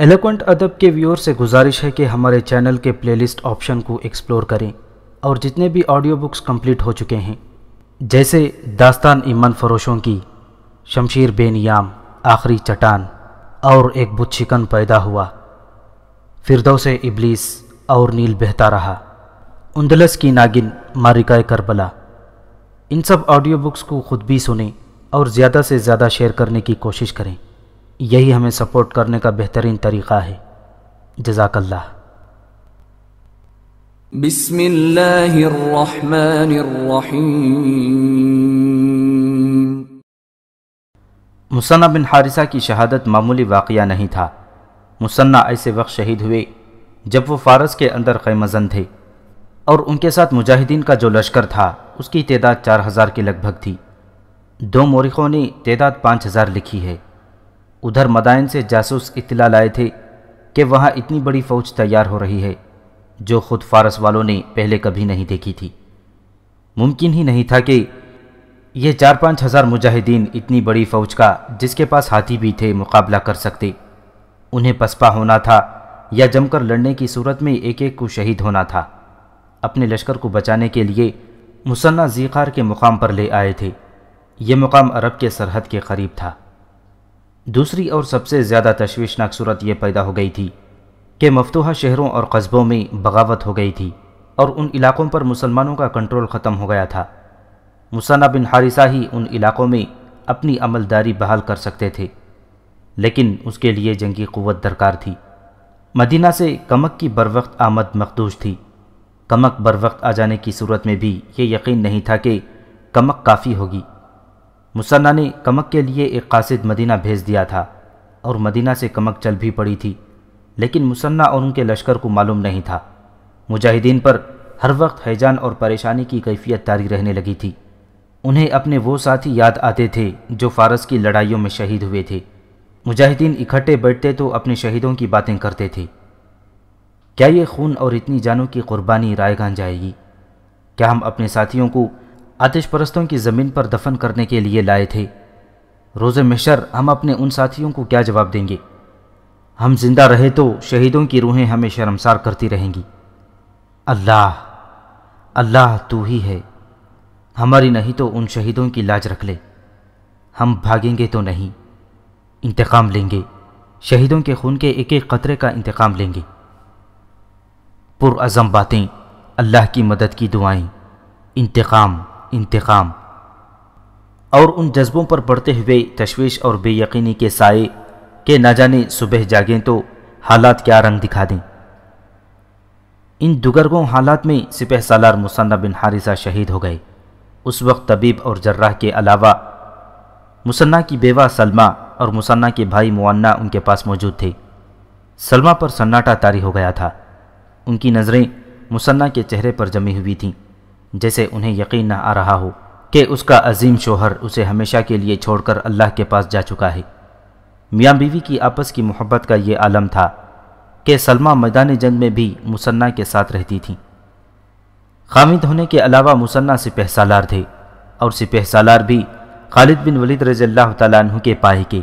Eloquent अदब के viewer से गुजारिश है कि हमारे चैनल के प्लेलिस्ट ऑप्शन को एक्सप्लोर करें और जितने भी ऑडियो बुक्स कंप्लीट हो चुके हैं जैसे दास्तान ईमान फरोशों की शमशीर बेनियाम आखिरी चटान और एक बुच्छिकन पैदा हुआ फिरदौ से इबलीस और नील बहता रहा उंदलस की नागिन मारिकाए करबला इन सब ऑडियो बुक्स को खुद भी सुने और ज़्यादा से ज़्यादा शेयर करने की कोशिश करें यही हमें सपोर्ट करने का बेहतरीन तरीक़ा है जजाकल्ला मुसन्ना बिन हारिसा की शहादत मामूली वाक़ नहीं था मुसन्ना ऐसे वक्त शहीद हुए जब वो फारस के अंदर खैमजन थे और उनके साथ मुजाहिदीन का जो लश्कर था उसकी तदाद चार हज़ार के लगभग थी दो मोरखों ने तदाद पाँच हज़ार लिखी है उधर मदायन से जासूस इतला लाए थे कि वहाँ इतनी बड़ी फ़ौज तैयार हो रही है जो खुद फारस वालों ने पहले कभी नहीं देखी थी मुमकिन ही नहीं था कि ये चार पाँच हज़ार मुजाहिदीन इतनी बड़ी फ़ौज का जिसके पास हाथी भी थे मुकाबला कर सकते उन्हें पसपा होना था या जमकर लड़ने की सूरत में एक एक को शहीद होना था अपने लश्कर को बचाने के लिए मुसन्ना जीकार के मुकाम पर ले आए थे ये मुकाम अरब के सरहद के करीब था दूसरी और सबसे ज़्यादा तशवीशनाक सूरत यह पैदा हो गई थी कि मफतूहा शहरों और कस्बों में बगावत हो गई थी और उन इलाकों पर मुसलमानों का कंट्रोल ख़त्म हो गया था मुसाना बिन हारिसा ही उन इलाकों में अपनी अमलदारी बहाल कर सकते थे लेकिन उसके लिए जंगी क़वत दरकार थी मदीना से कमक की बर वक्त आमद मखदूश थी कमक बर वक्त आ जाने की सूरत में भी ये यकीन नहीं था कि कमक काफ़ी होगी मुसन्ना ने कमक के लिए एक कासिद मदीना भेज दिया था और मदीना से कमक चल भी पड़ी थी लेकिन मुसन्ना और उनके लश्कर को मालूम नहीं था मुजाहिदीन पर हर वक्त हैजान और परेशानी की कैफियत तारी रहने लगी थी उन्हें अपने वो साथी याद आते थे जो फारस की लड़ाइयों में शहीद हुए थे मुजाहिदीन इकट्ठे बैठते तो अपने शहीदों की बातें करते थे क्या ये खून और इतनी जानों की कुर्बानी रायगान जाएगी क्या हम अपने साथियों को आतिश परस्तों की ज़मीन पर दफन करने के लिए लाए थे रोज़ मिशर हम अपने उन साथियों को क्या जवाब देंगे हम जिंदा रहे तो शहीदों की रूहें हमें शर्मसार करती रहेंगी अल्लाह अल्लाह तू ही है हमारी नहीं तो उन शहीदों की लाज रख ले हम भागेंगे तो नहीं इंतकाम लेंगे शहीदों के खून के एक एक कतरे का इंतकाम लेंगे पुरज़म बातें अल्लाह की मदद की दुआएं इंतकाम इंतकाम और उन जज्बों पर बढ़ते हुए तशवीश और बेयकीनी के साए के ना जाने सुबह जागें तो हालात क्या रंग दिखा दें इन दुगरगों हालात में सिपह सालार मुसन्ना बिन हारिसा शहीद हो गए उस वक्त तबीब और जर्राह के अलावा मुसन्ना की बेवा सलमा और मुसन्ना के भाई मुआन्ना उनके पास मौजूद थे सलमा पर सन्नाटा तारी हो गया था उनकी नज़रें मुसन्ना के चेहरे पर जमी हुई थीं जैसे उन्हें यकीन न आ रहा हो कि उसका अजीम शोहर उसे हमेशा के लिए छोड़कर अल्लाह के पास जा चुका है मियाँ बीवी की आपस की मोहब्बत का ये आलम था कि सलमा मैदान जंग में भी मुसन्ना के साथ रहती थी खामिद होने के अलावा मुसन्ना सिपह सालार थे और सिपह सालार भी खालिद बिन वलीद रज़ल्ला तु के पाए के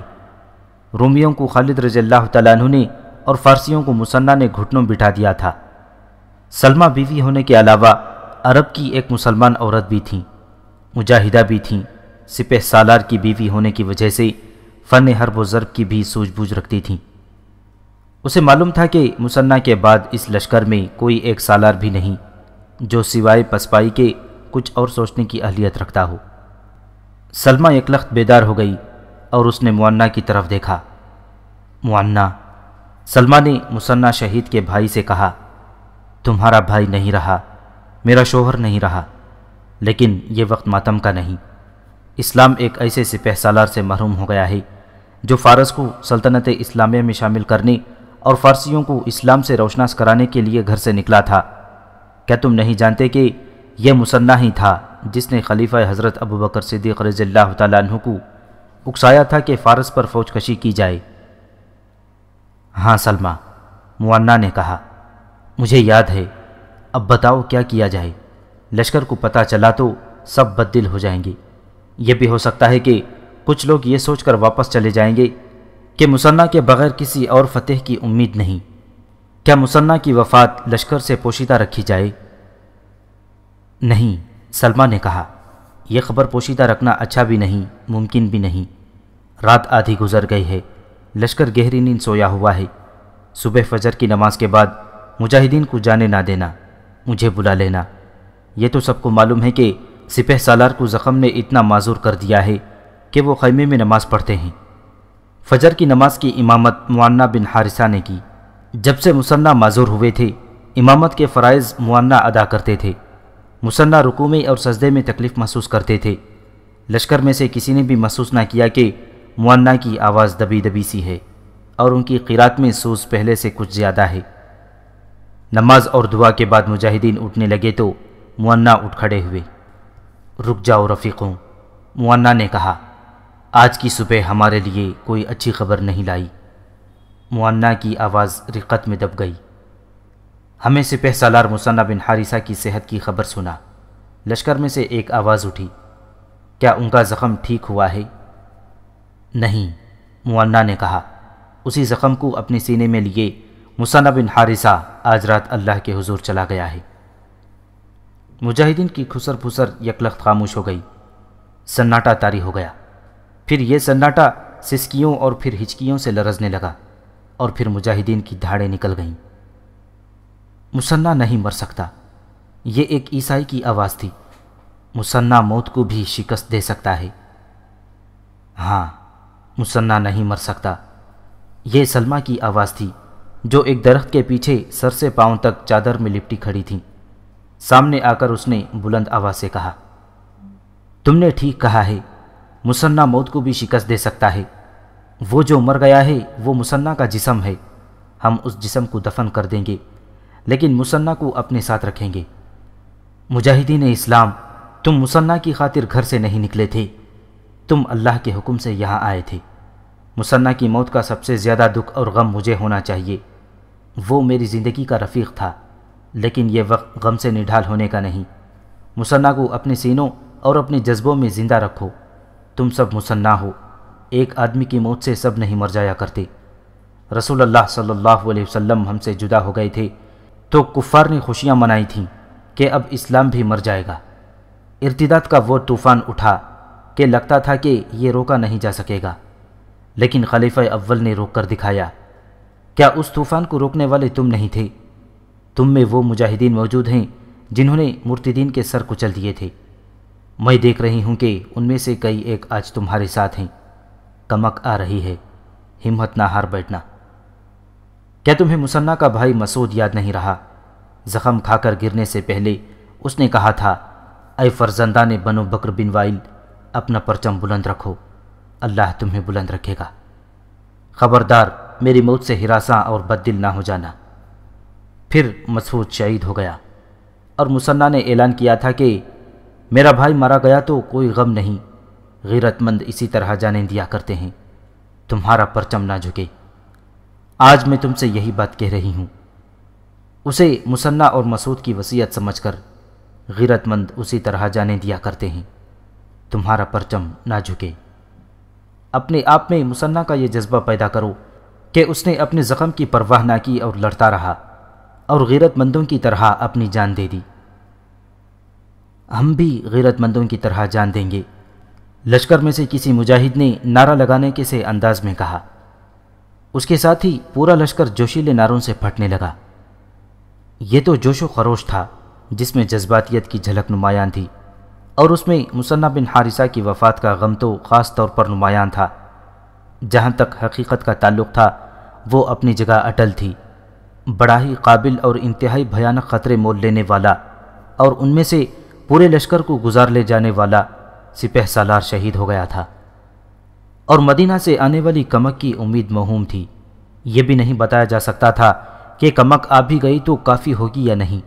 रोमियों को खालिद रज़ल्ला तु ने और फ़ारसियों को मुसन्ना ने घुटनों बिठा दिया था सलमा बीवी होने के अलावा अरब की एक मुसलमान औरत भी थी मुजाहिदा भी थी सिपह सालार की बीवी होने की वजह से फ़न हरब ज़रब की भी सूझबूझ रखती थी उसे मालूम था कि मुसन्ना के बाद इस लश्कर में कोई एक सालार भी नहीं जो सिवाय पसपाई के कुछ और सोचने की अहलियत रखता हो सलमा एक लख्त बेदार हो गई और उसने मुन्ना की तरफ देखा मुन्ना सलमा ने मुसन्ना शहीद के भाई से कहा तुम्हारा भाई नहीं रहा मेरा शोहर नहीं रहा लेकिन ये वक्त मातम का नहीं इस्लाम एक ऐसे सिपह सालार से महरूम हो गया है जो फारस को सल्तनत इस्लामिया में शामिल करने और फारसियों को इस्लाम से रोशनास कराने के लिए घर से निकला था क्या तुम नहीं जानते कि यह मुसन्ना ही था जिसने खलीफा हज़रत अबू बकर सिद्दीक़ रज़ील्ला तु को उकसाया था कि फ़ारस पर फौज कशी की जाए हाँ सलमा मुआन्ना ने कहा मुझे याद है अब बताओ क्या किया जाए लश्कर को पता चला तो सब बददिल हो जाएंगे ये भी हो सकता है कि कुछ लोग ये सोचकर वापस चले जाएंगे कि मुसन्ना के बगैर किसी और फतेह की उम्मीद नहीं क्या मुसन्ना की वफात लश्कर से पोशीदा रखी जाए नहीं सलमा ने कहा यह खबर पोशीदा रखना अच्छा भी नहीं मुमकिन भी नहीं रात आधी गुजर गई है लश्कर गहरी नींद सोया हुआ है सुबह फजर की नमाज के बाद मुजाहिदीन को जाने ना देना मुझे बुला लेना यह तो सबको मालूम है कि सिपह सालार को ज़ख़म ने इतना माजूर कर दिया है कि वो खैमे में नमाज़ पढ़ते हैं फजर की नमाज की इमामत मुआना बिन हारिसा ने की जब से मुसन्ना माजूर हुए थे इमामत के फ़रज़ मुआना अदा करते थे मुसन्ना रुकू में और सजदे में तकलीफ़ महसूस करते थे लश्कर में से किसी ने भी महसूस ना किया कि मुआना की आवाज़ दबी दबी सी है और उनकी किरात में सूज पहले से कुछ ज़्यादा है नमाज और दुआ के बाद मुजाहिदीन उठने लगे तो मुन्ना उठ खड़े हुए रुक जाओ रफ़ीक़ों मुन्ना ने कहा आज की सुबह हमारे लिए कोई अच्छी खबर नहीं लाई मुन्ना की आवाज़ रिक्क़त में दब गई हमें सिपह सालार मुसन्ना बिन हारिसा की सेहत की खबर सुना लश्कर में से एक आवाज़ उठी क्या उनका ज़ख़म ठीक हुआ है नहीं मुन्ना ने कहा उसी ज़ख़म को अपने सीने में लिए मुसाना बिन हारिसा आज रात अल्लाह के हुजूर चला गया है मुजाहिदीन की खुसर फुसर यकलख खामोश हो गई सन्नाटा तारी हो गया फिर यह सन्नाटा सिसकियों और फिर हिचकियों से लरजने लगा और फिर मुजाहिदीन की धाड़ें निकल गईं मुसन्ना नहीं मर सकता ये एक ईसाई की आवाज़ थी मुसन्ना मौत को भी शिकस्त दे सकता है हाँ मुसन्ना नहीं मर सकता यह सलमा की आवाज़ थी जो एक दरख्त के पीछे सर से पांव तक चादर में लिपटी खड़ी थी सामने आकर उसने बुलंद आवाज से कहा तुमने ठीक कहा है मुसन्ना मौत को भी शिकस्त दे सकता है वो जो मर गया है वो मुसन्ना का जिसम है हम उस जिसम को दफन कर देंगे लेकिन मुसन्ना को अपने साथ रखेंगे मुजाहिदीन इस्लाम तुम मुसन्ना की खातिर घर से नहीं निकले थे तुम अल्लाह के हुक्म से यहाँ आए थे मुसन्ना की मौत का सबसे ज़्यादा दुख और गम मुझे होना चाहिए वो मेरी ज़िंदगी का रफ़ीक था लेकिन ये वक्त गम से निढाल होने का नहीं मुसन्ना को अपने सीनों और अपने जज्बों में ज़िंदा रखो तुम सब मुसन्ना हो एक आदमी की मौत से सब नहीं मर जाया करते रसूल अल्लाह सल्लल्लाहु अलैहि वसल्लम हमसे जुदा हो गए थे तो कुफ़ार ने खुशियाँ मनाई थीं कि अब इस्लाम भी मर जाएगा इर्तदाद का वो तूफ़ान उठा कि लगता था कि ये रोका नहीं जा सकेगा लेकिन खलीफ अव्वल ने रोक कर दिखाया क्या उस तूफान को रोकने वाले तुम नहीं थे तुम में वो मुजाहिदीन मौजूद हैं जिन्होंने मुर्तिदीन के सर कुचल दिए थे मैं देख रही हूँ कि उनमें से कई एक आज तुम्हारे साथ हैं कमक आ रही है हिम्मत ना हार बैठना क्या तुम्हें मुसन्ना का भाई मसूद याद नहीं रहा जख्म खाकर गिरने से पहले उसने कहा था ऐ फरजंदा ने बनो बकर बिन वाइल अपना परचम बुलंद रखो अल्लाह तुम्हें बुलंद रखेगा खबरदार मेरी मौत से हिरासा और बददिल ना हो जाना फिर मसूद शहीद हो गया और मुसन्ना ने ऐलान किया था कि मेरा भाई मारा गया तो कोई गम नहीं गैरतमंद इसी तरह जाने दिया करते हैं तुम्हारा परचम ना झुके आज मैं तुमसे यही बात कह रही हूँ उसे मुसन्ना और मसूद की वसीयत समझकर गैरतमंद उसी तरह जाने दिया करते हैं तुम्हारा परचम ना झुके अपने आप में मुसन्ना का यह जज्बा पैदा करो कि उसने अपने ज़ख्म की परवाह ना की और लड़ता रहा और गैरतमंदों की तरह अपनी जान दे दी हम भी गैरतमंदों की तरह जान देंगे लश्कर में से किसी मुजाहिद ने नारा लगाने के से अंदाज में कहा उसके साथ ही पूरा लश्कर जोशीले नारों से फटने लगा ये तो जोश व खरोश था जिसमें जज्बातियत की झलक नुमायान थी और उसमें मुसन्ना बिन हारिसा की वफ़ात का गम तो ख़ास तौर पर नुमायान था जहाँ तक हकीकत का ताल्लुक था वो अपनी जगह अटल थी बड़ा ही काबिल और इंतहाई भयानक ख़तरे मोल लेने वाला और उनमें से पूरे लश्कर को गुजार ले जाने वाला सिपह सालार शहीद हो गया था और मदीना से आने वाली कमक की उम्मीद महूम थी ये भी नहीं बताया जा सकता था कि कमक आ भी गई तो काफ़ी होगी या नहीं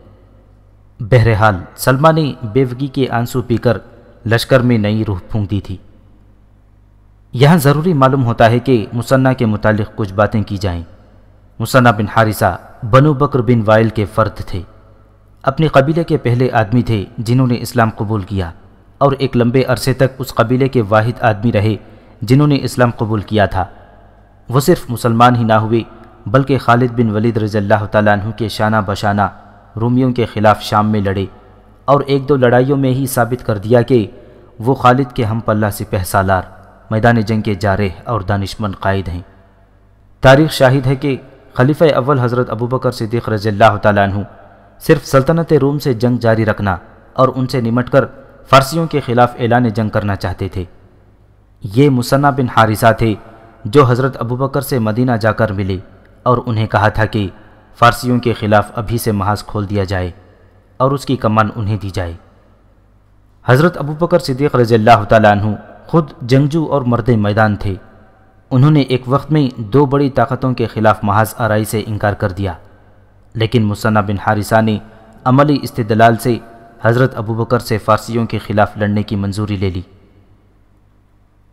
बहरहाल सलमा ने बेवगी के आंसू पीकर लश्कर में नई रूह फूंक दी थी यहाँ ज़रूरी मालूम होता है कि मुसन्ना के मुतालिक कुछ बातें की जाएं। मुसन्ना बिन हारिसा बनू बकर बिन वाइल के फ़र्द थे अपने कबीले के पहले आदमी थे जिन्होंने इस्लाम कबूल किया और एक लंबे अरसे तक उस कबीले के वाहिद आदमी रहे जिन्होंने इस्लाम कबूल किया था वो सिर्फ मुसलमान ही ना हुए बल्कि खालिद बिन वलीद रज़ल्ला तु के शाना बशाना रोमियों के ख़िलाफ़ शाम में लड़े और एक दो लड़ाइयों में ही साबित कर दिया कि वो खालिद के हम पल्ला से पहसालार मैदान जंग के जारे और दानिशमंद कायद हैं तारीख शाहिद है कि खलीफ अव्वल हज़रत अबू बकर सिद्दीक रजील्ला अन्हु सिर्फ सल्तनत रूम से जंग जारी रखना और उनसे निमट कर फ़ारसियों के ख़िलाफ़ ऐलान जंग करना चाहते थे ये मुसन्ना बिन हारिसा थे जो हज़रत अबू बकर से मदीना जाकर मिले और उन्हें कहा था कि फ़ारसियों के ख़िलाफ़ अभी से महाज खोल दिया जाए और उसकी कमान उन्हें दी जाए हज़रत अबू बकर सिद्दीक रजील्ला अन्हु खुद जंगजू और मर्द मैदान थे उन्होंने एक वक्त में दो बड़ी ताकतों के खिलाफ महाज आरई से इनकार कर दिया लेकिन मुसन्ना बिन हारिसा ने अमली इस्तलाल से हज़रत अबू बकर से फ़ारसियों के ख़िलाफ़ लड़ने की मंजूरी ले ली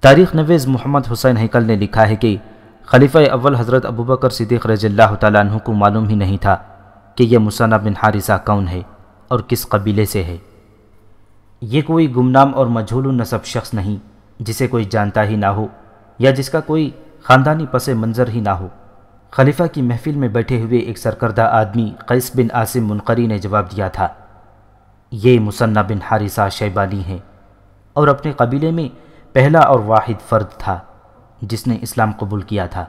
तारीख़ नवेज़ मोहम्मद हुसैन हैकल ने लिखा है कि खलीफा अव्वल हज़रत अबू बकर सिद्दीक रज़ल्ला तु को मालूम ही नहीं था कि यह मुसाना बिन हारिसा कौन है और किस कबीले से है ये कोई गुमनाम और मजहूल नसब शख्स नहीं जिसे कोई जानता ही ना हो या जिसका कोई ख़ानदानी पस मंज़र ही ना हो खलीफा की महफिल में बैठे हुए एक सरकर्दा आदमी कैस बिन आसिम मुनकरी ने जवाब दिया था ये मुसन्ना बिन हारिसा शैबानी हैं और अपने कबीले में पहला और वाहिद फ़र्द था जिसने इस्लाम कबूल किया था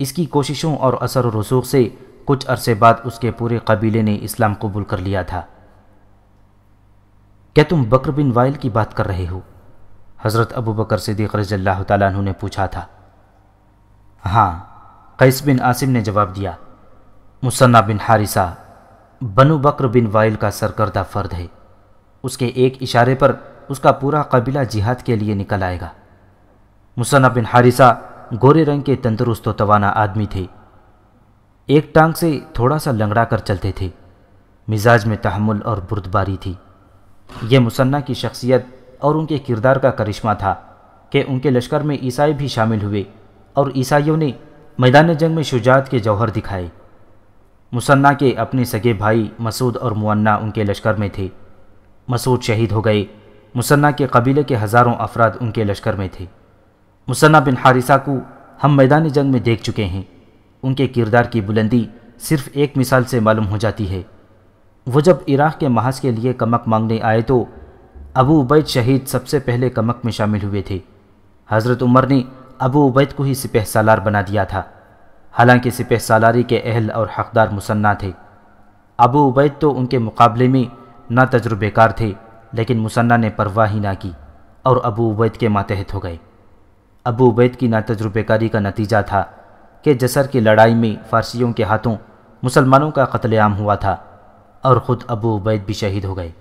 इसकी कोशिशों और असर रसूख से कुछ अरसे बाद उसके पूरे कबीले ने इस्लाम कबूल कर लिया था क्या तुम बकर बिन वाइल की बात कर रहे हो हज़रत अबू बकर सिद्दीक रज़ल्ला तु ने पूछा था हाँ कैस बिन आसिम ने जवाब दिया मुसन्ना बिन हारिसा बनु बकर बिन वाइल का सरकर्दा फ़र्द है उसके एक इशारे पर उसका पूरा कबीला जिहाद के लिए निकल आएगा मुसन्ना बिन हारिसा गोरे रंग के तंदुरुस्त तो तवाना आदमी थे एक टांग से थोड़ा सा लंगड़ा कर चलते थे मिजाज में तहमुल और बुर्दबारी थी यह मुसन्ना की शख्सियत और उनके किरदार का करिश्मा था कि उनके लश्कर में ईसाई भी शामिल हुए और ईसाइयों ने मैदान जंग में शुजात के जौहर दिखाए मुसन्ना के अपने सगे भाई मसूद और मुन्ना उनके लश्कर में थे मसूद शहीद हो गए मुसन्ना के कबीले के हज़ारों अफराद उनके लश्कर में थे मुसन्ना बिन हारिसा को हम मैदान जंग में देख चुके हैं उनके किरदार की बुलंदी सिर्फ एक मिसाल से मालूम हो जाती है वो जब इराक़ के महाज के लिए कमक मांगने आए तो अबू उबैद शहीद सबसे पहले कमक में शामिल हुए थे हज़रत उमर ने अबू उबैद को ही सिपह सालार बना दिया था हालांकि सिपह सालारी के अहल और हकदार मुसन्ना थे अबू उबैद तो उनके मुकाबले में ना तजुर्बेकार थे लेकिन मुसन्ना ने परवाह ही ना की और अबू उबैद के मातहत हो गए अबू उबैद की ना तजुर्बेकारी का नतीजा था कि जसर की लड़ाई में फ़ारसियों के हाथों मुसलमानों का कत्लेआम हुआ था और ख़ुद अबू उबैद भी शहीद हो गए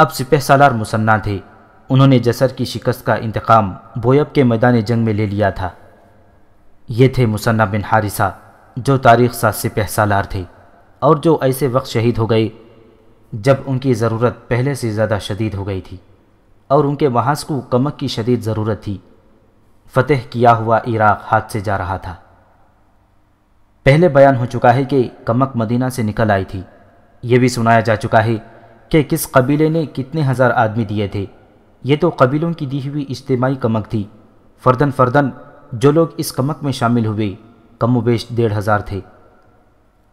अब सिपह सालार मुसन्ना थे उन्होंने जसर की शिकस्त का इंतकाम बोयब के मैदान जंग में ले लिया था ये थे मुसन्ना बिन हारिसा जो तारीख सा सिपह सालार थे और जो ऐसे वक्त शहीद हो गए जब उनकी ज़रूरत पहले से ज़्यादा शदीद हो गई थी और उनके महाज को कमक की शदीद ज़रूरत थी फतेह किया हुआ इराक़ हाथ से जा रहा था पहले बयान हो चुका है कि कमक मदीना से निकल आई थी ये भी सुनाया जा चुका है कि किस कबीले ने कितने हज़ार आदमी दिए थे ये तो कबीलों की दी हुई इज्तमाही कमक थी फर्दन फर्दन जो लोग इस कमक में शामिल हुए कम वेश डेढ़ हज़ार थे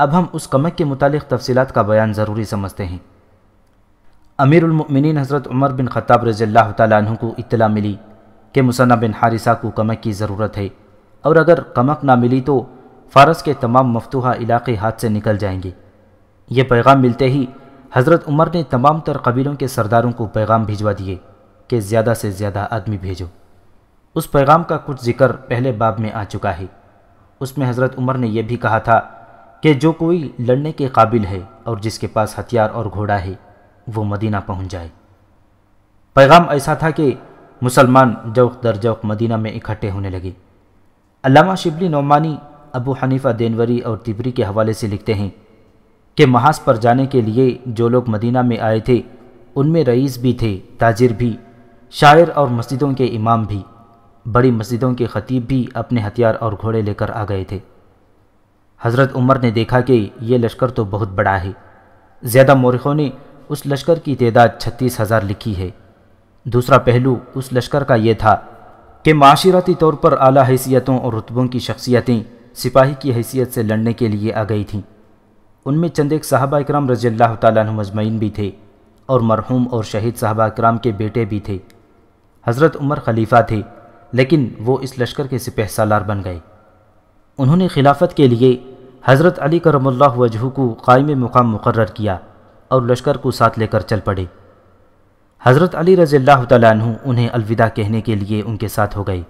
अब हम उस कमक के मुतालिक तफसीत का बयान ज़रूरी समझते हैं अमीरमिन हज़रत उमर बिन ख़ताब रज़ील तु को इतला मिली कि मुसना बिन हारिसा को कमक की ज़रूरत है और अगर कमक ना मिली तो फ़ारस के तमाम मफतूा इलाके हाथ से निकल जाएंगे ये पैगाम मिलते ही हज़रत उमर ने तमाम तर कबीलों के सरदारों को पैगाम भिजवा दिए कि ज़्यादा से ज़्यादा आदमी भेजो उस पैगाम का कुछ जिक्र पहले बाब में आ चुका है उसमें हज़रत उमर ने यह भी कहा था कि जो कोई लड़ने के काबिल है और जिसके पास हथियार और घोड़ा है वो मदीना पहुंच जाए पैगाम ऐसा था कि मुसलमान जौक दर जौक मदीना में इकट्ठे होने लगे Allama Shibli Nomani Abu Hanifa Dinawari और तिबरी के हवाले से लिखते हैं के महाज पर जाने के लिए जो लोग मदीना में आए थे उनमें रईस भी थे ताजिर भी शायर और मस्जिदों के इमाम भी बड़ी मस्जिदों के खतीब भी अपने हथियार और घोड़े लेकर आ गए थे हज़रत उमर ने देखा कि ये लश्कर तो बहुत बड़ा है ज़्यादा मोरखों ने उस लश्कर की तदाद छत्तीस हज़ार लिखी है दूसरा पहलू उस लश्कर का यह था कि माशरती तौर पर आला हैसियतों और रुतबों की शख्सियतें सिपाही की हैसियत से लड़ने के लिए आ गई थीं उनमें चंद एक साहबा इक्राम रजील्ला तजमैन भी थे और मरहूम और शहीद साहबा कराम के बेटे भी थे हज़रत उमर खलीफा थे लेकिन वो इस लश्कर के सिपह सालार बन गए उन्होंने खिलाफत के लिए हज़रत अली करमल्ला वजह को कायम मुकाम मुकर किया और लश्कर को साथ लेकर चल पड़े हज़रत अली रजील्ला तु उन्हें अलविदा कहने के लिए उनके साथ हो गए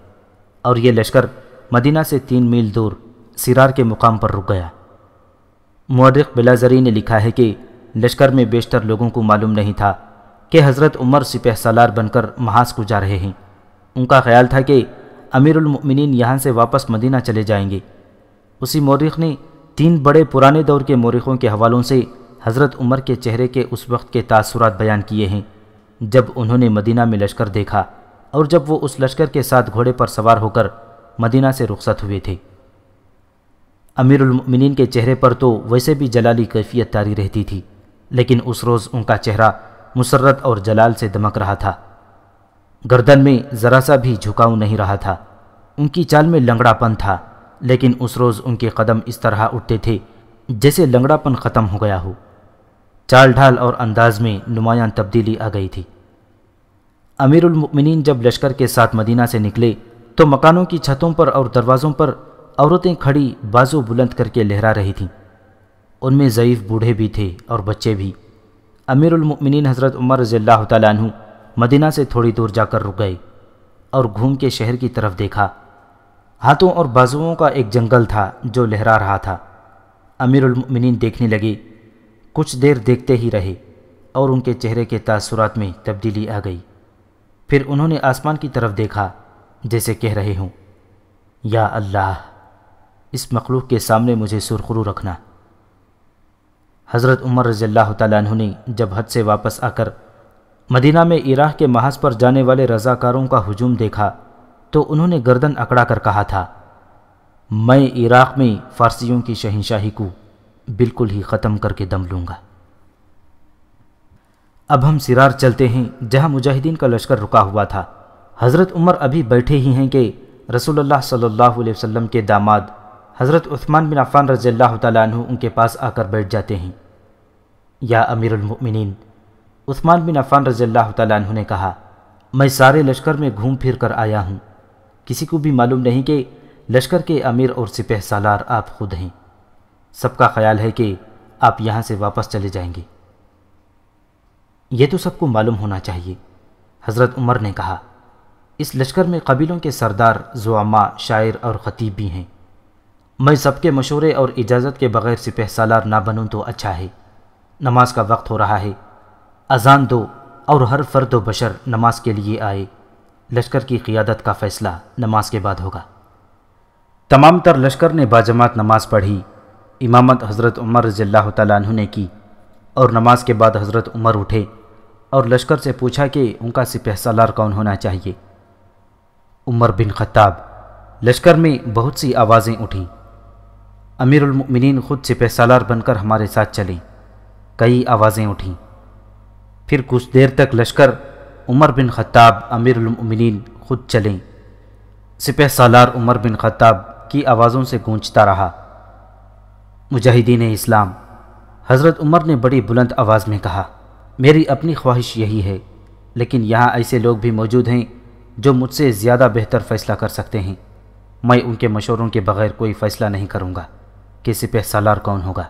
और ये लश्कर मदीना से तीन मील दूर सिरार के मुकाम पर रुक गया मौरख बिलाजरी ने लिखा है कि लश्कर में बेशतर लोगों को मालूम नहीं था कि हज़रत उमर सिपह सालार बनकर महाज को जा रहे हैं उनका ख्याल था कि अमीरमिन यहाँ से वापस मदीना चले जाएंगे उसी मौरख ने तीन बड़े पुराने दौर के मौरखों के हवालों से हज़रत उमर के चेहरे के उस वक्त के तासुरात बयान किए हैं जब उन्होंने मदीना में लश्कर देखा और जब वो उस लश्कर के साथ घोड़े पर सवार होकर मदीना से रुखसत हुए थे अमीरमिन के चेहरे पर तो वैसे भी जलाली कैफियत तारी रहती थी लेकिन उस रोज़ उनका चेहरा मुसरत और जलाल से दमक रहा था गर्दन में ज़रा सा भी झुकाव नहीं रहा था उनकी चाल में लंगड़ापन था लेकिन उस रोज़ उनके कदम इस तरह उठते थे जैसे लंगड़ापन ख़त्म हो गया हो चाल ढाल और अंदाज में नुमायाँ तब्दीली आ गई थी अमीरमिन जब लश्कर के साथ मदीना से निकले तो मकानों की छतों पर और दरवाज़ों पर औरतें खड़ी बाजू बुलंद करके लहरा रही थीं उनमें ज़यीफ़ बूढ़े भी थे और बच्चे भी अमीरमिन हज़रत उमर रज़ील्ला तु मदीना से थोड़ी दूर जाकर रुक गए और घूम के शहर की तरफ देखा हाथों और बाजुओं का एक जंगल था जो लहरा रहा था अमीरमिन देखने लगे कुछ देर देखते ही रहे और उनके चेहरे के तासुरात में तब्दीली आ गई फिर उन्होंने आसमान की तरफ देखा जैसे कह रहे हूँ या अल्लाह इस मखलूक के सामने मुझे सुरखरू रखना हज़रत उमर रज़ील्ला तु ने जब हद से वापस आकर मदीना में इराह के महाज पर जाने वाले रज़ाकारों का हजूम देखा तो उन्होंने गर्दन अकड़ा कर कहा था मैं इराक़ में फ़ारसियों की शहनशाही को बिल्कुल ही ख़त्म करके दम लूँगा अब हम सिरार चलते हैं जहां मुजाहिदीन का लश्कर रुका हुआ था हज़रत उमर अभी बैठे ही हैं कि रसूलुल्लाह सल्लल्लाहु अलैहि वसल्लम के दामाद हज़रत उस्मान बिन अफ़ान रज़ी अल्लाह तु उनके पास आकर बैठ जाते हैं या अमीरमिन उस्मान बिन अफ़ान रज़ी अल्लाह तु ने कहा मैं सारे लश्कर में घूम फिर कर आया हूँ किसी को भी मालूम नहीं कि लश्कर के अमीर और सिपह सालार आप खुद हैं सबका ख्याल है कि आप यहाँ से वापस चले जाएंगे ये तो सबको मालूम होना चाहिए हज़रत उमर ने कहा इस लश्कर में कबीलों के सरदार जुआमा शायर और ख़तीब भी हैं मैं सबके मशूरे और इजाज़त के बग़ैर सिपह सालार ना बनूँ तो अच्छा है नमाज का वक्त हो रहा है अजान दो और हर फर्द व बशर नमाज के लिए आए लश्कर की क़ियादत का फ़ैसला नमाज के बाद होगा तमाम तर लश्कर ने बाजमात नमाज पढ़ी इमामत हज़रत उमर रज़ील्ला तु ने की और नमाज के बाद हज़रत उमर उठे और लश्कर से पूछा कि उनका सिपह सालार कौन होना चाहिए उमर बिन खत्ताब लश्कर में बहुत सी आवाज़ें उठीं अमीरमिन ख़ुद सिपह सालार बनकर हमारे साथ चले कई आवाज़ें उठीं फिर कुछ देर तक लश्कर उमर बिन खत्ताब अमीरमिन ख़ुद चलें सिपह सालार उमर बिन खत्ताब की आवाज़ों से गूंजता रहा मुजाहिदीन इस्लाम हज़रत उमर ने बड़ी बुलंद आवाज़ में कहा मेरी अपनी ख्वाहिश यही है लेकिन यहाँ ऐसे लोग भी मौजूद हैं जो मुझसे ज़्यादा बेहतर फ़ैसला कर सकते हैं मैं उनके मशवरों के बगैर कोई फ़ैसला नहीं करूँगा कि सिपह सालार कौन होगा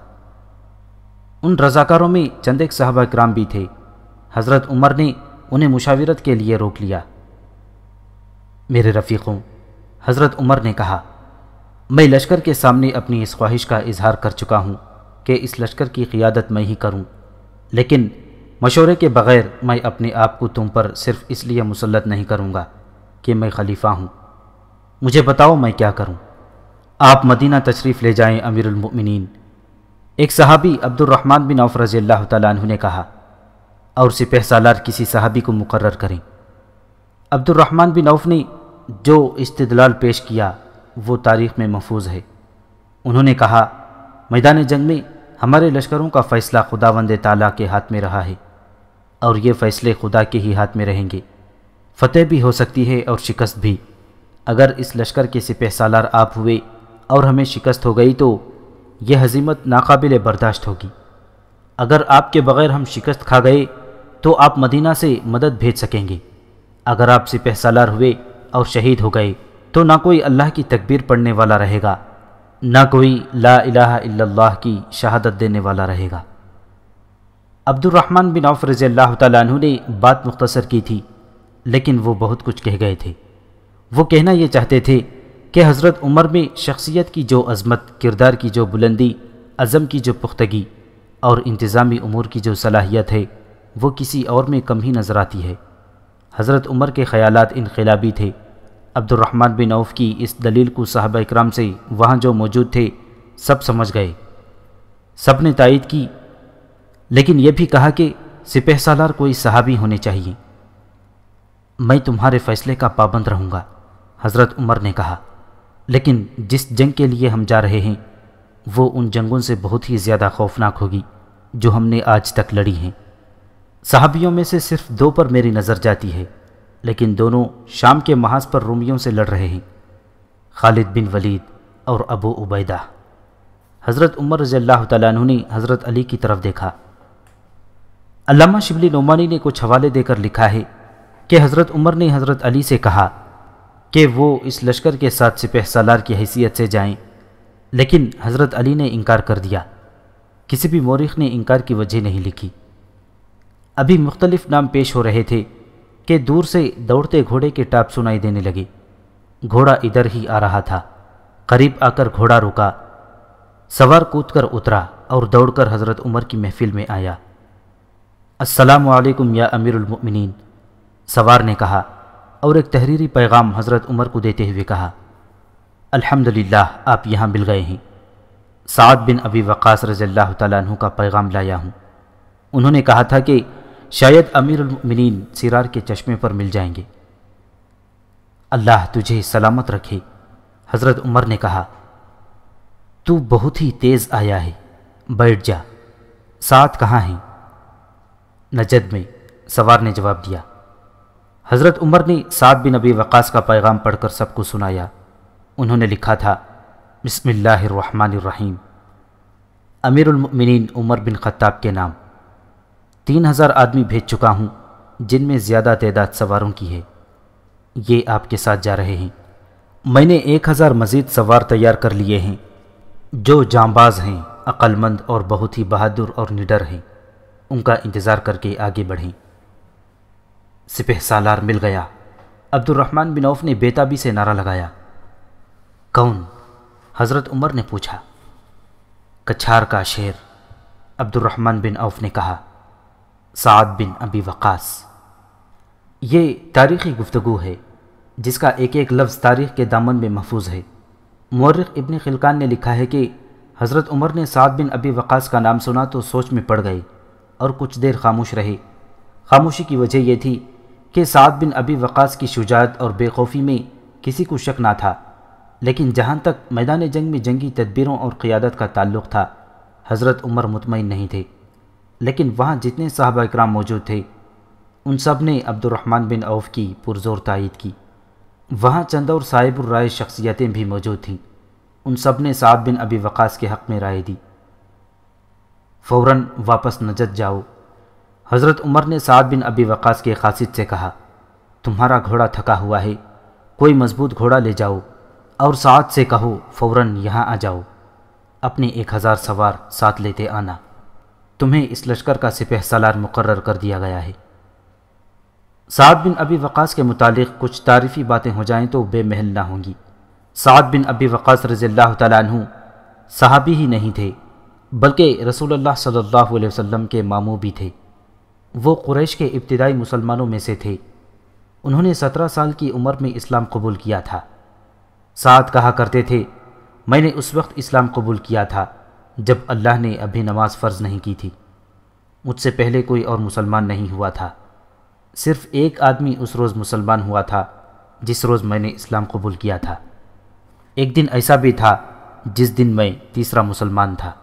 उन रजाकारों में चंद एक साहबा कराम भी थे हज़रत उमर ने उन्हें मुशावरत के लिए रोक लिया मेरे रफ़ीक़ों हज़रत उमर ने कहा मैं लश्कर के सामने अपनी इस ख्वाहिश का इजहार कर चुका हूँ कि इस लश्कर की क़ियादत मैं ही करूँ लेकिन मशोरे के बग़ैर मैं अपने आप को तुम पर सिर्फ इसलिए मुसलत नहीं करूँगा कि मैं खलीफा हूँ मुझे बताओ मैं क्या करूँ आप मदीना तशरीफ़ ले जाएं अमीरमिन एक सहाबी अब्दुलरहमान बिन औफ रज़ी अल्लाह तु ने कहा और सिपह सालार किसी सहाबी को मुकर करें अब्दुलरहमान बिन औफ ने जो इस्तलाल पेश किया वो तारीख़ में महफूज है उन्होंने कहा मैदान जंग में हमारे लश्करों का फ़ैसला खुदावंद ताला के हाथ में रहा है और ये फ़ैसले खुदा के ही हाथ में रहेंगे फ़तेह भी हो सकती है और शिकस्त भी अगर इस लश्कर के सिपह सालार आप हुए और हमें शिकस्त हो गई तो यह हजीमत नाकबिल बर्दाश्त होगी अगर आपके बग़ैर हम शिकस्त खा गए तो आप मदीना से मदद भेज सकेंगे अगर आप सिपह सालार हुए और शहीद हो गए तो ना कोई अल्लाह की तकबीर पढ़ने वाला रहेगा ना कोई ला इलाहा की शहादत देने वाला रहेगा अब्दुलरहमान बिन औफ रज़ी अल्लाह तु ने बात मुख्तसर की थी लेकिन वो बहुत कुछ कह गए थे वो कहना ये चाहते थे कि हज़रत उमर में शख्सियत की जो अजमत किरदार की जो बुलंदी अज़म की जो पुख्तगी और इंतज़ामी अमूर की जो सलाहियत है वो किसी और में कम ही नज़र आती है हज़रत उमर के ख़यालात इनकलाबी थे अब्दुलरहमान बिन औफ की इस दलील को साहब इक्राम से वहाँ जो मौजूद थे सब समझ गए सब ने तायद की लेकिन यह भी कहा कि सिपह सालार कोई सहाबी होने चाहिए मैं तुम्हारे फ़ैसले का पाबंद रहूँगा हज़रत उमर ने कहा लेकिन जिस जंग के लिए हम जा रहे हैं वो उन जंगों से बहुत ही ज़्यादा खौफनाक होगी जो हमने आज तक लड़ी हैं साहबियों में से सिर्फ दो पर मेरी नज़र जाती है लेकिन दोनों शाम के महाज पर रोमियों से लड़ रहे हैं खालिद बिन वलीद और अबू उबैदा हज़रत उमर रज़ील्ला तु ने हज़रत अली की तरफ देखा अलामा शिबली नुमानी ने कुछ हवाले देकर लिखा है कि हज़रत उमर ने हज़रत अली से कहा कि वो इस लश्कर के साथ सिपह सालार की हैसियत से जाएं, लेकिन हज़रत अली ने इनकार कर दिया किसी भी मौरख ने इनकार की वजह नहीं लिखी अभी मुख्तलिफ नाम पेश हो रहे थे कि दूर से दौड़ते घोड़े के टाप सुनाई देने लगे घोड़ा इधर ही आ रहा था करीब आकर घोड़ा रुका सवार कूद कर उतरा और दौड़कर हज़रत उमर की महफिल में आया अस्सलाम वालेकुम या मोमिनीन सवार ने कहा और एक तहरीरी पैगाम हज़रत उमर को देते हुए कहा अल्हम्दुलिल्लाह आप यहाँ मिल गए हैं साद बिन अबी वक़ास रज़ल्ला तु का पैगाम लाया हूँ उन्होंने कहा था कि शायद अमीरमिन सिरार के चश्मे पर मिल जाएंगे अल्लाह तुझे सलामत रखे हज़रत उमर ने कहा तू बहुत ही तेज़ आया है बैठ जा साथ कहाँ हैं नजद में सवार ने जवाब दिया हज़रत उमर ने साद बिन नबी वक़ास का पैगाम पढ़कर सबको सुनाया उन्होंने लिखा था बसमीम अमीरमिन उमर बिन ख़त्ताब के नाम तीन हज़ार आदमी भेज चुका हूँ जिनमें ज़्यादा तदाद सवारों की है ये आपके साथ जा रहे हैं मैंने एक हज़ार मज़ीद सवार तैयार कर लिए हैं जो जांबाज हैं अक्लमंद और बहुत ही बहादुर और निडर हैं उनका इंतज़ार करके आगे बढ़ें सिपह सालार मिल गया अब्दुलरहमान बिन औफ ने बेताबी से नारा लगाया कौन हज़रत उमर ने पूछा कछार का शेर अब्दुलरहमान बिन औफ ने कहा साद बिन अबी वक़ास ये तारीख़ी गुफ्तु है जिसका एक एक लफ्ज़ तारीख़ के दामन में महफूज है मौरख इबन खिलकान ने लिखा है कि हज़रत उमर ने साद बिन अबी वक़ास का नाम सुना तो सोच में पड़ गई और कुछ देर खामोश रहे खामोशी की वजह यह थी कि सात बिन अबी वक़ास की शुजात और बेखौफ़ी में किसी को शक ना था लेकिन जहाँ तक मैदान जंग में जंगी तदबीरों और क़ियादत का ताल्लुक़ था हज़रत उमर मुतमिन नहीं थे लेकिन वहाँ जितने साहब इक्राम मौजूद थे उन सब ने अब्दुलरहमान बिन औफ की पुरजोर तायद की वहाँ चंद और साहिब राय शख्सियतें भी मौजूद थीं उन सब ने साहब बिन अबी वक़ास के हक़ में राय दी फ़ौर वापस नजत जाओ हज़रत उमर ने साद बिन अबी वक़ास के खासिद से कहा तुम्हारा घोड़ा थका हुआ है कोई मजबूत घोड़ा ले जाओ और साथ से कहो फ़ौर यहाँ आ जाओ अपने एक हज़ार सवार साथ लेते आना तुम्हें इस लश्कर का सिपह सालार मुकर कर दिया गया है साद बिन अबी वक़ास के मुतालिक कुछ तारीफ़ी बातें हो जाएं तो बेमहल ना होंगी साद बिन अबी वक़ास रज़ील्ला तु साहबी ही नहीं थे बल्कि अल्लाह सल्लल्लाहु अलैहि वसल्लम के मामू भी थे वो कुरैश के इब्तदाई मुसलमानों में से थे उन्होंने सत्रह साल की उम्र में इस्लाम कबूल किया था साथ कहा करते थे मैंने उस वक्त इस्लाम कबूल किया था जब अल्लाह ने अभी नमाज फ़र्ज नहीं की थी मुझसे पहले कोई और मुसलमान नहीं हुआ था सिर्फ एक आदमी उस रोज़ मुसलमान हुआ था जिस रोज़ मैंने इस्लाम कबूल किया था एक दिन ऐसा भी था जिस दिन मैं तीसरा मुसलमान था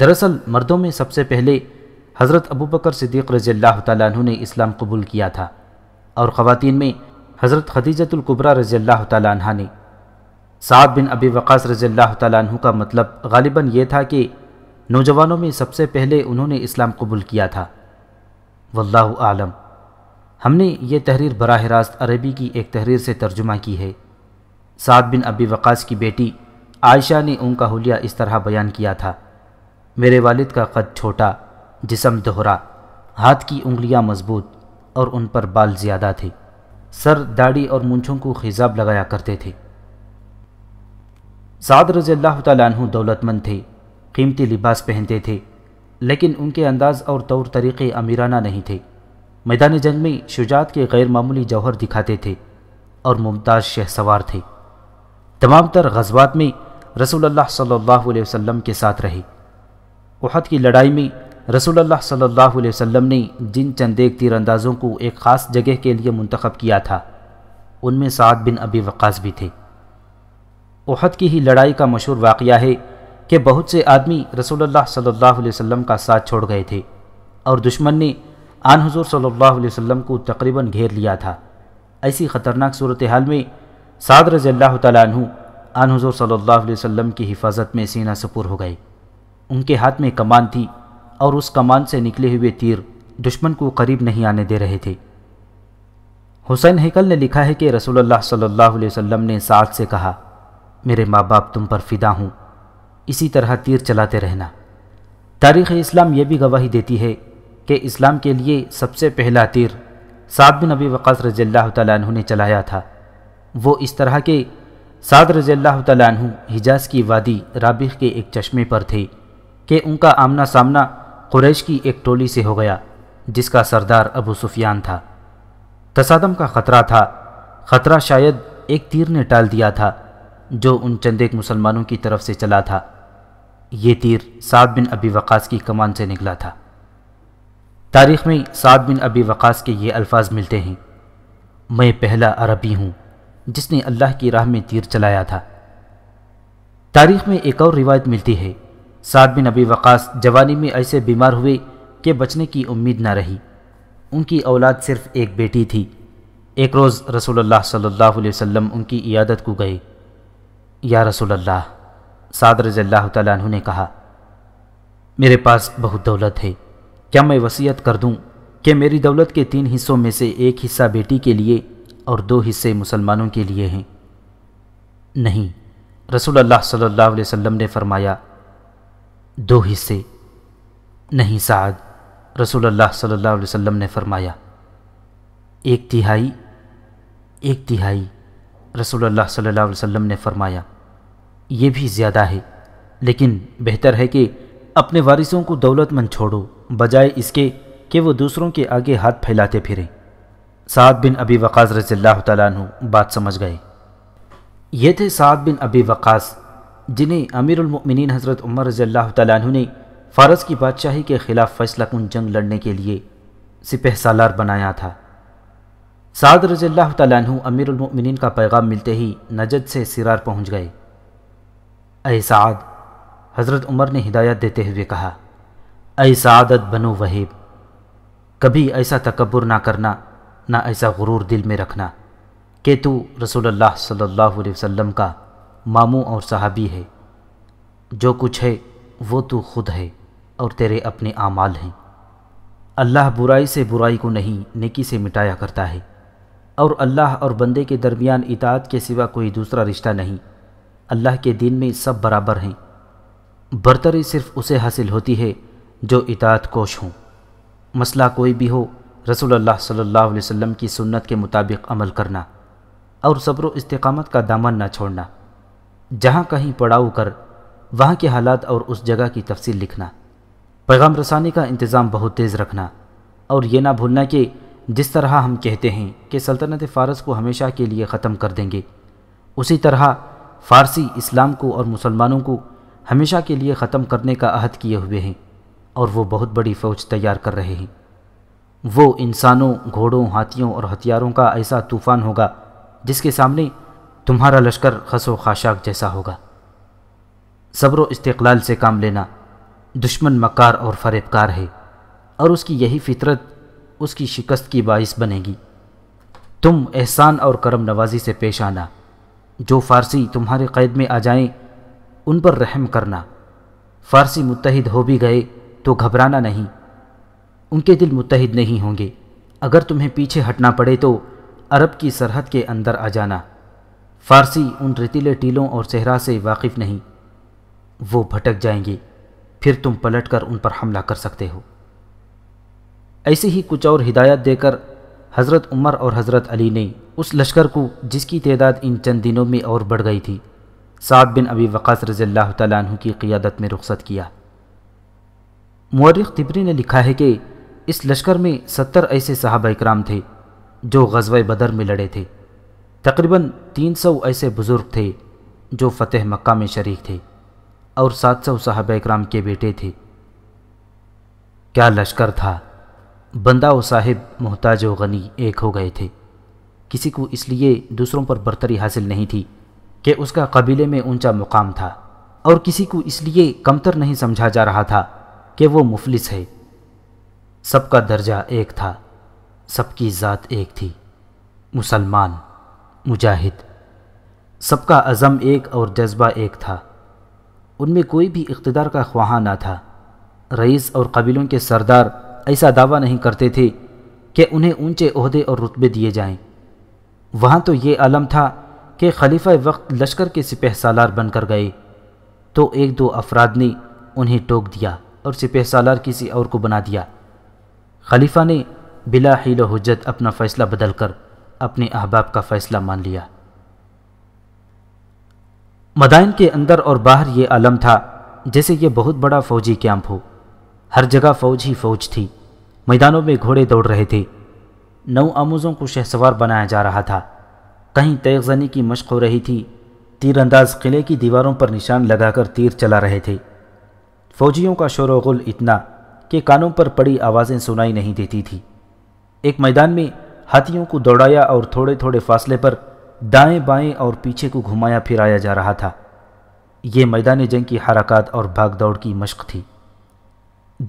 दरअसल मर्दों में सबसे पहले हज़रत अबू बकर सिद्दीक रज़ी तु ने इस्लाम कबूल किया था और ख़वान में हज़रत खदीजतुल्कुबरा रज़ी अल्लाह तह ने साद बिन अबी वक़ास रज़ी अल्लाह तु का मतलब गालिबा ये था कि नौजवानों में सबसे पहले उन्होंने इस्लाम कबूल किया था वल्लाह आलम हमने ये तहरीर बराह रास्त अरबी की एक तहरीर से तर्जुमा की है साद बिन अबी वक़ास की बेटी आयशा ने उनका हुलिया इस तरह बयान किया था मेरे वालद का कद छोटा जिसम दोहरा हाथ की उंगलियां मजबूत और उन पर बाल ज़्यादा थे सर दाढ़ी और मूंछों को खिजाब लगाया करते थे साद रज़ी तु दौलतमंद थे कीमती लिबास पहनते थे लेकिन उनके अंदाज और तौर तरीक़े अमीराना नहीं थे मैदान जंग में शुजात के गैर मामूली जौहर दिखाते थे और मुमताज़ शह सवार थे तमाम तर गजबात में रसूल सल्ला अलैहि के साथ रहे उहद की लड़ाई में रसूलुल्लाह सल्लल्लाहु अलैहि वसल्लम ने जिन चंदेक तीरंदाजों को एक ख़ास जगह के लिए मंतखब किया था उनमें साद बिन अबी वक़ास भी थे उहद की ही लड़ाई का मशहूर वाक़ है कि बहुत से आदमी रसोल्ला सल्लल्लाहु अलैहि वसल्लम का साथ छोड़ गए थे और दुश्मन ने आन हजूर सल्लल्लाहु अलैहि वसल्लम को तकरीबन घेर लिया था ऐसी ख़तरनाक सूरत हाल में साद रज़ी अल्लाह तु आन हजूर सल्लल्लाहु अलैहि वसल्लम की हिफाजत में सीना सपुर हो गए उनके हाथ में कमान थी और उस कमान से निकले हुए तीर दुश्मन को करीब नहीं आने दे रहे थे हुसैन हेकल ने लिखा है कि रसूलुल्लाह सल्लल्लाहु अलैहि वसल्लम ने साथ से कहा मेरे माँ बाप तुम पर फिदा हूँ इसी तरह तीर चलाते रहना तारीख़ इस्लाम यह भी गवाही देती है कि इस्लाम के लिए सबसे पहला तीर साद बिन अबी वक़ास रजील्ला तु ने चलाया था वो इस तरह के साद रजील्ला तु हिजाज की वादी राबिख के एक चश्मे पर थे कि उनका आमना सामना कुरैश की एक टोली से हो गया जिसका सरदार अबू सुफियान था तसादम का ख़तरा था ख़तरा शायद एक तीर ने टाल दिया था जो उन एक मुसलमानों की तरफ से चला था ये तीर साद बिन अबी वक़ास की कमान से निकला था तारीख़ में साद बिन अबी वक़ास के ये अल्फाज मिलते हैं मैं पहला अरबी हूँ जिसने अल्लाह की राह में तीर चलाया था तारीख़ में एक और रिवायत मिलती है साद बिन अबी वक़ास जवानी में ऐसे बीमार हुए कि बचने की उम्मीद ना रही उनकी औलाद सिर्फ एक बेटी थी एक रोज़ रसोल्ला सल्ला वसम उनकी इयादत को गए या रसोल्ला साद रजल्ला तु ने कहा मेरे पास बहुत दौलत है क्या मैं वसीयत कर दूं कि मेरी दौलत के तीन हिस्सों में से एक हिस्सा बेटी के लिए और दो हिस्से मुसलमानों के लिए हैं नहीं रसूल अल्लाह सल्लल्लाहु अलैहि वसल्लम ने फरमाया दो हिस्से नहीं साद रसूल अल्लाह सल्लल्लाहु अलैहि वसल्लम ने फरमाया एक तिहाई एक तिहाई रसूल अल्लाह सल्लल्लाहु अलैहि वसल्लम ने फरमाया ये भी ज़्यादा है लेकिन बेहतर है कि अपने वारिसों को दौलतमंद छोड़ो बजाय इसके कि वो दूसरों के आगे हाथ फैलाते फिरें साद बिन अबी वक़ास रजील्ला तु बात समझ गए ये थे साद बिन अबी वक़ास जिन्हें अमीरमिन हज़रत उमर रज़ी तु ने फ़ारस की बादशाही के ख़िलाफ़ फैसला कन जंग लड़ने के लिए सिपह सालार बनाया था साद रजल्लाह तु अमीरमिन का पैगाम मिलते ही नजद से सिरार पहुँच गए अय साद हज़रत उमर ने हिदायत देते हुए कहा अय सादत बनो वहीब कभी ऐसा तकबर ना करना ना ऐसा गुरूर दिल में रखना कि तू रसोल्ला सल्ला वसम का मामू और साहबी है जो कुछ है वो तू खुद है और तेरे अपने आमाल हैं अल्लाह बुराई से बुराई को नहीं नेकी से मिटाया करता है और अल्लाह और बंदे के दरमियान इतात के सिवा कोई दूसरा रिश्ता नहीं अल्लाह के दिन में सब बराबर हैं बरतरी सिर्फ उसे हासिल होती है जो इतात कोश हों मसला कोई भी हो रसूल अल्लाह सल्लल्लाहु अलैहि वसल्लम की सुन्नत के मुताबिक अमल करना और सब्र इस्तकामत का दामन न छोड़ना जहाँ कहीं पड़ाव कर वहाँ के हालात और उस जगह की तफसील लिखना पैगाम रसानी का इंतज़ाम बहुत तेज़ रखना और ये ना भूलना कि जिस तरह हम कहते हैं कि सल्तनत फ़ारस को हमेशा के लिए ख़त्म कर देंगे उसी तरह फ़ारसी इस्लाम को और मुसलमानों को हमेशा के लिए ख़त्म करने का अहद किए हुए हैं और वो बहुत बड़ी फ़ौज तैयार कर रहे हैं वो इंसानों घोड़ों हाथियों और हथियारों का ऐसा तूफ़ान होगा जिसके सामने तुम्हारा लश्कर खसो खाशाक जैसा होगा सब्र इस्तलाल से काम लेना दुश्मन मकार और फरेबकार है और उसकी यही फितरत उसकी शिकस्त की बाइस बनेगी तुम एहसान और करम नवाजी से पेश आना जो फ़ारसी तुम्हारे क़ैद में आ जाएं उन पर रहम करना फ़ारसी मुतहद हो भी गए तो घबराना नहीं उनके दिल मुतहद नहीं होंगे अगर तुम्हें पीछे हटना पड़े तो अरब की सरहद के अंदर आ जाना फारसी उन रेतीले टीलों और सहरा से वाकिफ़ नहीं वो भटक जाएंगे फिर तुम पलट कर उन पर हमला कर सकते हो ऐसे ही कुछ और हिदायत देकर हज़रत उमर और हज़रत अली ने उस लश्कर को जिसकी तदाद इन चंद दिनों में और बढ़ गई थी साद बिन अबी वक़ास तआला तु की क़ियादत में रुखसत किया मुअर्रिख तिबरी ने लिखा है कि इस लश्कर में सत्तर ऐसे साहब इकराम थे जो गजब बदर में लड़े थे तकरीबन 300 ऐसे बुज़ुर्ग थे जो फ़तेह मक्का में शरीक थे और 700 सौ साहब इक्राम के बेटे थे क्या लश्कर था बंदा व साहिब मोहताज व गनी एक हो गए थे किसी को इसलिए दूसरों पर बर्तरी हासिल नहीं थी कि उसका कबीले में ऊंचा मुकाम था और किसी को इसलिए कमतर नहीं समझा जा रहा था कि वो मुफलिस है सबका दर्जा एक था सबकी ज़ात एक थी मुसलमान मुजाहिद सबका अज़म एक और जज्बा एक था उनमें कोई भी इकतदार का ख्वाहा ना था रईस और कबीलों के सरदार ऐसा दावा नहीं करते थे कि उन्हें ऊंचे अहदे और रुतबे दिए जाएं। वहाँ तो ये आलम था कि खलीफा वक्त लश्कर के सिपह सालार बनकर गए तो एक दो अफराद ने उन्हें टोक दिया और सिपह सालार किसी और को बना दिया खलीफा ने बिला हील हजत अपना फ़ैसला बदल कर अपने अहबाब का फैसला मान लिया मदाइन के अंदर और बाहर ये आलम था जैसे ये बहुत बड़ा फौजी कैंप हो हर जगह फौज ही फौज थी मैदानों में घोड़े दौड़ रहे थे नौ आमोजों को शहसवार बनाया जा रहा था कहीं तेगजनी की मशक हो रही थी तीरंदाज किले की दीवारों पर निशान लगाकर तीर चला रहे थे फौजियों का शोरगुल इतना कि कानों पर पड़ी आवाज़ें सुनाई नहीं देती थी एक मैदान में हाथियों को दौड़ाया और थोड़े थोड़े फासले पर दाएं बाएं और पीछे को घुमाया फिराया जा रहा था ये मैदान जंग की हरकत और भागदौड़ की मशक थी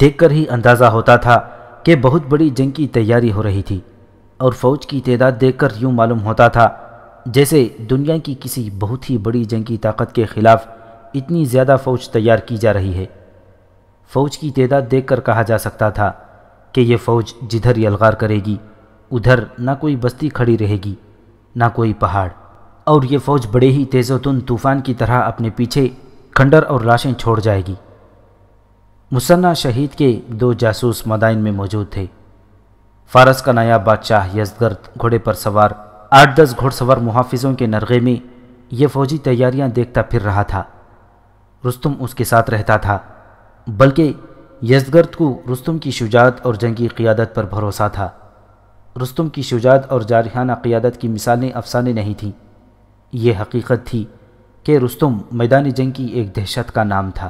देखकर ही अंदाज़ा होता था कि बहुत बड़ी जंग की तैयारी हो रही थी और फौज की तदाद देखकर यूं मालूम होता था जैसे दुनिया की किसी बहुत ही बड़ी जंग की ताकत के खिलाफ इतनी ज़्यादा फौज तैयार की जा रही है फौज की तदाद देखकर कहा जा सकता था कि यह फौज जिधर यलगार करेगी उधर ना कोई बस्ती खड़ी रहेगी ना कोई पहाड़ और ये फौज बड़े ही तेज़ोतुन तूफ़ान की तरह अपने पीछे खंडर और लाशें छोड़ जाएगी मुसन्ना शहीद के दो जासूस मदाइन में मौजूद थे फारस का नया बादशाह यजगर्द घोड़े पर सवार आठ दस घोड़सवार मुहाफिजों के नरगे में ये फौजी तैयारियां देखता फिर रहा था रुस्तम उसके साथ रहता था बल्कि यजगर्द को रुस्तम की शुजात और जंगी क़ियादत पर भरोसा था रुस्तम की शुजात और जारहाना क़ियादत की मिसालें अफसाने नहीं थीं यह हकीकत थी कि रुस्तम मैदान जंग की एक दहशत का नाम था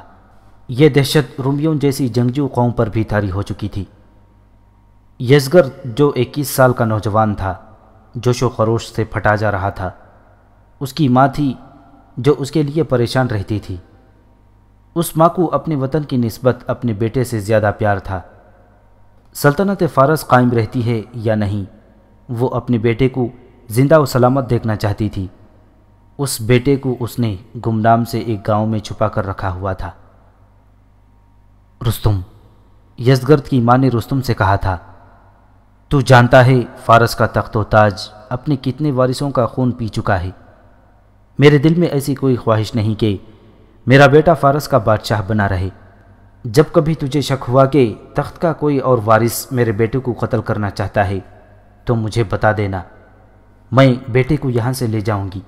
यह दहशत रोमियों जैसी जंगजू कौम पर भी तारी हो चुकी थी यसगर जो इक्कीस साल का नौजवान था जोशो खरोश से फटा जा रहा था उसकी माँ थी जो उसके लिए परेशान रहती थी उस माँ को अपने वतन की नस्बत अपने बेटे से ज़्यादा प्यार था सल्तनत फ़ारस कायम रहती है या नहीं वो अपने बेटे को ज़िंदा व सलामत देखना चाहती थी उस बेटे को उसने गुमनाम से एक गांव में छुपा कर रखा हुआ था रुस्तुम यजगर्द की माँ ने रुस्तुम से कहा था तू जानता है फारस का तख्तो ताज अपने कितने वारिसों का खून पी चुका है मेरे दिल में ऐसी कोई ख्वाहिश नहीं कि मेरा बेटा फारस का बादशाह बना रहे जब कभी तुझे शक हुआ कि तख्त का कोई और वारिस मेरे बेटे को कत्ल करना चाहता है तो मुझे बता देना मैं बेटे को यहाँ से ले जाऊँगी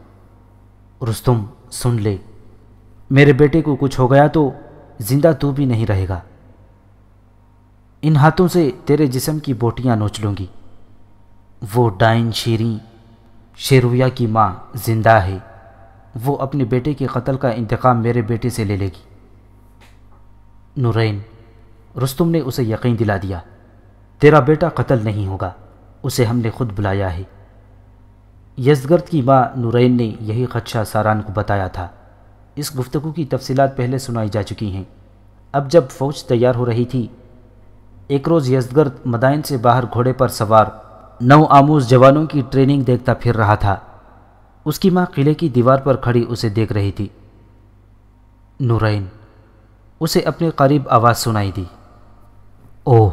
रुस्तुम सुन ले मेरे बेटे को कुछ हो गया तो जिंदा तू भी नहीं रहेगा इन हाथों से तेरे जिसम की बोटियाँ नोच लूँगी वो डाइन शीरी शेरुया की माँ जिंदा है वो अपने बेटे के कत्ल का इंतकाम मेरे बेटे से ले लेगी नुरैन रुस्तुम ने उसे यकीन दिला दिया तेरा बेटा कत्ल नहीं होगा उसे हमने खुद बुलाया है यजगर्द की माँ नुरैन ने यही खदशा सारान को बताया था इस गुफ्तगु की तफसीलात पहले सुनाई जा चुकी हैं अब जब फौज तैयार हो रही थी एक रोज़ यजगर्द मदाइन से बाहर घोड़े पर सवार नौ आमोज जवानों की ट्रेनिंग देखता फिर रहा था उसकी माँ किले की दीवार पर खड़ी उसे देख रही थी नुरैन उसे अपने करीब आवाज़ सुनाई दी ओह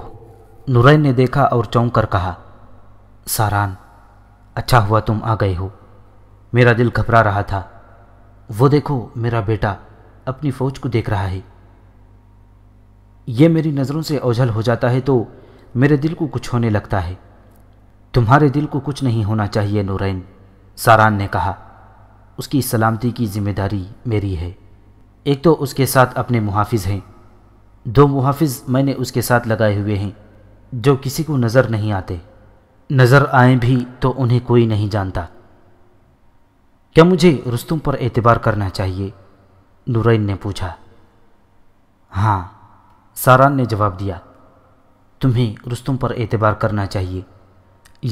नुरैन ने देखा और चौंक कर कहा सारान अच्छा हुआ तुम आ गए हो मेरा दिल घबरा रहा था वो देखो मेरा बेटा अपनी फ़ौज को देख रहा है ये मेरी नज़रों से ओझल हो जाता है तो मेरे दिल को कुछ होने लगता है तुम्हारे दिल को कुछ नहीं होना चाहिए नुरैन सारान ने कहा उसकी सलामती की जिम्मेदारी मेरी है एक तो उसके साथ अपने मुहाफिज हैं दो मुहाफिज मैंने उसके साथ लगाए हुए हैं जो किसी को नज़र नहीं आते नज़र आए भी तो उन्हें कोई नहीं जानता क्या मुझे रुस्तुम पर एतबार करना चाहिए नुरैन ने पूछा हाँ सारान ने जवाब दिया तुम्हें रुस्तुम पर एतबार करना चाहिए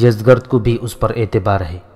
यजगर्द को भी उस पर एतबार है